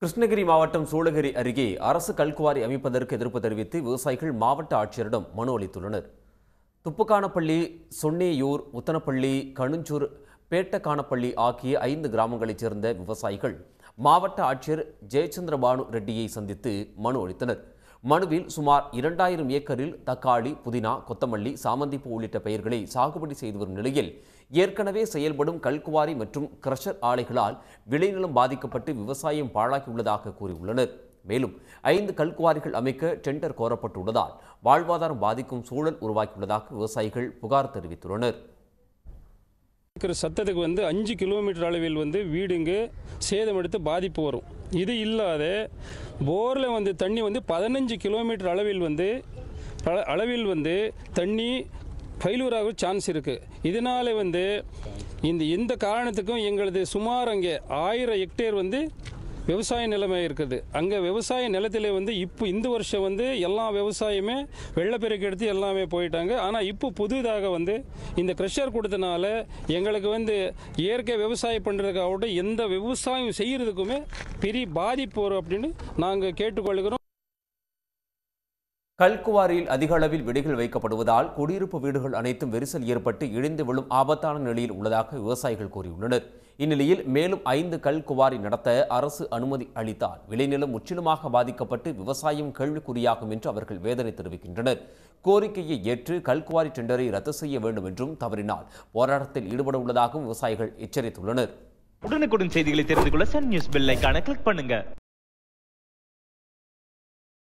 கிருஷ்ணகிரி மாவட்டம் சூளகிரி அருகே அரசு கல்குவாரி அமைப்பதற்கு எதிர்ப்பு தெரிவித்து விவசாயிகள் மாவட்ட ஆட்சியரிடம் மனு அளித்துள்ளனர் துப்புக்கானப்பள்ளி சொன்னேயூர் உத்தனப்பள்ளி கணுஞ்சூர் பேட்டக்கானப்பள்ளி ஆகிய ஐந்து கிராமங்களைச் சேர்ந்த விவசாயிகள் மாவட்ட ஆட்சியர் ஜெயச்சந்திர பானு ரெட்டியை சந்தித்து மனு அளித்தனர் மனுவில் சுமார் இரண்டாயிரம் ஏக்கரில் தக்காளி புதினா கொத்தமல்லி சாமந்திப்பூ உள்ளிட்ட பெயர்களை சாகுபடி செய்து வரும் நிலையில் ஏற்கனவே செயல்படும் கல்குவாரி மற்றும் கிரஷர் ஆலைகளால் விளைநிலம் பாதிக்கப்பட்டு விவசாயம் பாழாகியுள்ளதாக கூறியுள்ளனர் மேலும் ஐந்து கல்குவாரிகள் அமைக்க டெண்டர் கோரப்பட்டுள்ளதால் வாழ்வாதாரம் பாதிக்கும் சூழல் உருவாக்கியுள்ளதாக விவசாயிகள் புகார் தெரிவித்துள்ளனர் இருக்கிற சத்தத்துக்கு வந்து அஞ்சு கிலோமீட்டர் அளவில் வந்து சேதம் சேதமெடுத்து பாதிப்பு வரும் இது இல்லாத போரில் வந்து தண்ணி வந்து பதினஞ்சு கிலோமீட்டர் அளவில் வந்து அளவில் வந்து தண்ணி ஃபெயிலூராக சான்ஸ் இருக்குது இதனால் வந்து இந்த எந்த காரணத்துக்கும் எங்களது சுமார் அங்கே ஆயிரம் ஹெக்டேர் வந்து விவசாய நிலைமை இருக்குது அங்கே விவசாய நிலத்திலே வந்து இப்போ இந்த வருஷம் வந்து எல்லா விவசாயமே வெள்ளப்பெருக்கு எடுத்து எல்லாமே போயிட்டாங்க ஆனால் இப்போ புதிதாக வந்து இந்த க்ரெஷர் கொடுத்தனால எங்களுக்கு வந்து இயற்கை விவசாயம் பண்ணுறதுக்காகட்டும் எந்த விவசாயம் செய்கிறதுக்குமே பெரிய பாதிப்பு வரும் அப்படின்னு நாங்கள் கேட்டுக்கொள்கிறோம் கல்குவாரியில் அதிக அளவில் வெடிகள் வைக்கப்படுவதால் குடியிருப்பு வீடுகள் அனைத்தும் வெரிசல் ஏற்பட்டு இழிந்து விழும் ஆபத்தான நிலையில் உள்ளதாக விவசாயிகள் கூறியுள்ளனர் இந்நிலையில் மேலும் ஐந்து கல் குவாரி நடத்த அரசு அனுமதி அளித்தால் விளைநிலம் முற்றிலுமாக பாதிக்கப்பட்டு விவசாயம் கேள்விக்குறியாகும் என்று அவர்கள் வேதனை தெரிவிக்கின்றனர் கோரிக்கையை ஏற்று கல்குவாரி டெண்டரை ரத்து செய்ய வேண்டும் என்றும் தவறினால் போராட்டத்தில் ஈடுபட உள்ளதாகவும் விவசாயிகள் எச்சரித்துள்ளனர் உடனுக்குடன் செய்திகளை தெரிந்து கொள்ள சன் நியூஸ் பெல் கிளிக் பண்ணுங்க